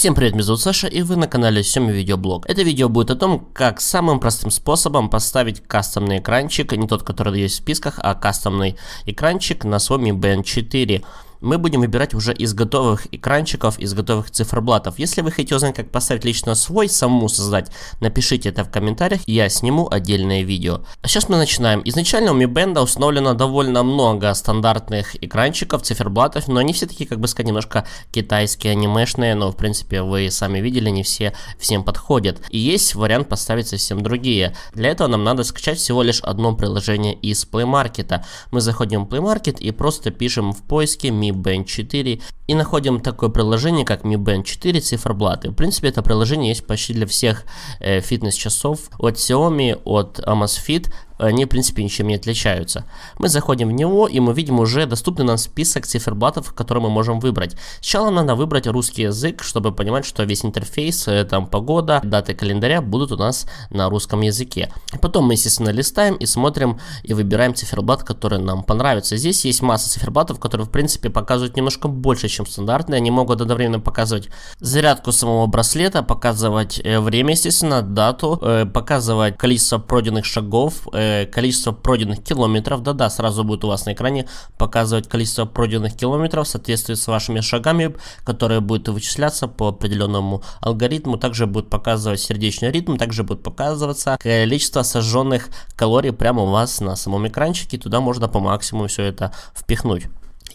Всем привет, меня зовут Саша и вы на канале Семи Видеоблог. Это видео будет о том, как самым простым способом поставить кастомный экранчик, не тот, который есть в списках, а кастомный экранчик на Xiaomi Band 4 мы будем выбирать уже из готовых экранчиков, из готовых циферблатов. Если вы хотите узнать, как поставить лично свой, самому создать, напишите это в комментариях, я сниму отдельное видео. А сейчас мы начинаем. Изначально у Mi Band установлено довольно много стандартных экранчиков, циферблатов, но они все таки как бы сказать, немножко китайские, анимешные, но в принципе вы сами видели, не все всем подходят. И есть вариант поставить совсем другие. Для этого нам надо скачать всего лишь одно приложение из Play Market. Мы заходим в Play Market и просто пишем в поиске Mi Mi Band 4 и находим такое приложение, как Mi Band 4 циферблаты. В принципе, это приложение есть почти для всех э, фитнес-часов от Xiaomi, от Amazfit, они, э, в принципе, ничем не отличаются. Мы заходим в него, и мы видим уже доступный нам список циферблатов, которые мы можем выбрать. Сначала надо выбрать русский язык, чтобы понимать, что весь интерфейс, э, там погода, даты календаря будут у нас на русском языке. Потом мы, естественно, листаем и смотрим и выбираем циферблат, который нам понравится. Здесь есть масса циферблатов, которые, в принципе, показывают немножко больше, чем стандартные. Они могут одновременно показывать зарядку самого браслета, показывать э, время, естественно, дату, показывать количество пройденных шагов, Э, количество пройденных километров. Да-да, сразу будет у вас на экране показывать количество пройденных километров в соответствии с вашими шагами, которые будут вычисляться по определенному алгоритму. Также будет показывать сердечный ритм, также будет показываться количество сожженных калорий прямо у вас на самом экранчике. Туда можно по максимуму все это впихнуть.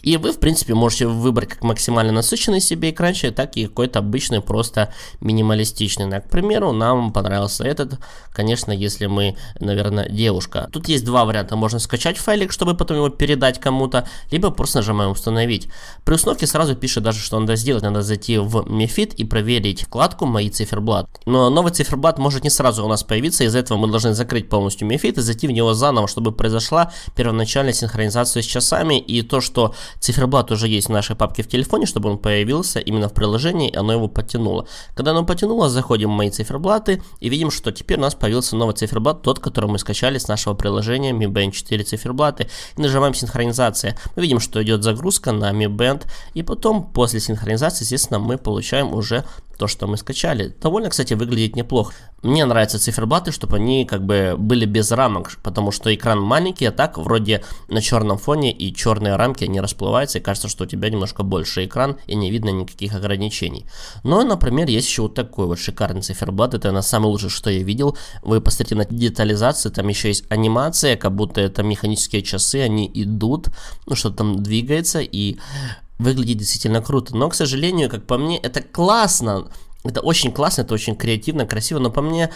И вы, в принципе, можете выбрать как максимально насыщенный себе экранчик, так и какой-то обычный, просто минималистичный. Ну, к примеру, нам понравился этот, конечно, если мы, наверное, девушка. Тут есть два варианта. Можно скачать файлик, чтобы потом его передать кому-то, либо просто нажимаем «Установить». При установке сразу пишет даже, что надо сделать. Надо зайти в Mefit и проверить вкладку «Мои циферблат». Но новый циферблат может не сразу у нас появиться, из-за этого мы должны закрыть полностью Mefit и зайти в него заново, чтобы произошла первоначальная синхронизация с часами и то, что Циферблат уже есть в нашей папке в телефоне, чтобы он появился именно в приложении, и оно его подтянуло. Когда оно подтянуло, заходим в мои циферблаты и видим, что теперь у нас появился новый циферблат, тот, который мы скачали с нашего приложения Mi Band 4 циферблаты. И нажимаем синхронизация. Мы видим, что идет загрузка на Mi Band, и потом после синхронизации, естественно, мы получаем уже то, что мы скачали. Довольно, кстати, выглядит неплохо. Мне нравятся циферблаты, чтобы они как бы были без рамок, потому что экран маленький, а так вроде на черном фоне и черные рамки не расплываются, и кажется, что у тебя немножко больше экран, и не видно никаких ограничений. Но, например, есть еще вот такой вот шикарный циферблат, это на самый лучший, что я видел. Вы посмотрите на детализацию, там еще есть анимация, как будто это механические часы, они идут, ну что-то там двигается, и выглядит действительно круто. Но, к сожалению, как по мне, это классно. Это очень классно, это очень креативно, красиво, но по мне,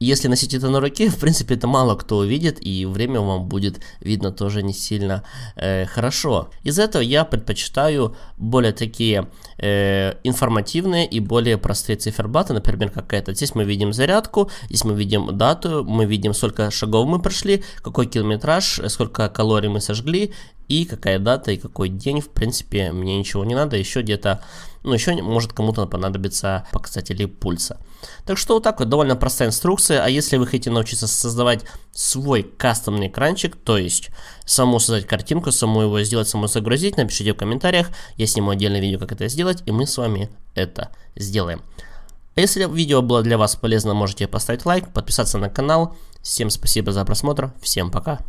если носить это на руке, в принципе, это мало кто увидит, и время вам будет видно тоже не сильно э, хорошо. Из за этого я предпочитаю более такие э, информативные и более простые циферблаты, например, какая-то. Здесь мы видим зарядку, здесь мы видим дату, мы видим, сколько шагов мы прошли, какой километраж, э, сколько калорий мы сожгли, и какая дата и какой день, в принципе, мне ничего не надо, еще где-то, ну, еще может кому-то понадобиться показатели пульса. Так что вот так вот, довольно простая инструкция, а если вы хотите научиться создавать свой кастомный экранчик, то есть саму создать картинку, саму его сделать, саму загрузить, напишите в комментариях, я сниму отдельное видео, как это сделать, и мы с вами это сделаем. А если видео было для вас полезно, можете поставить лайк, подписаться на канал. Всем спасибо за просмотр, всем пока.